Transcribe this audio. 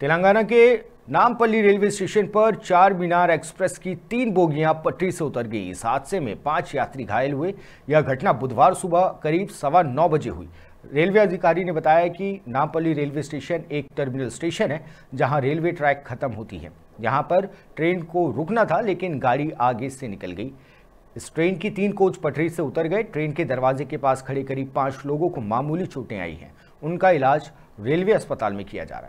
तेलंगाना के Nampally railway station पर चार मीनार एक्सप्रेस की तीन बोगियां पटरी से उतर गई इस हादसे में पांच यात्री घायल हुए यह घटना बुधवार सुबह करीब सवा नौ बजे हुई रेलवे अधिकारी ने बताया कि नामपल्ली रेलवे स्टेशन एक टर्मिनल स्टेशन है जहां रेलवे ट्रैक खत्म होती है यहां पर ट्रेन को रुकना था लेकिन गाड़ी आगे से निकल गई इस ट्रेन की तीन कोच पटरी से उतर गए ट्रेन के दरवाजे के पास खड़े करीब पांच लोगों को मामूली चोटें आई हैं उनका इलाज रेलवे अस्पताल में किया जा रहा है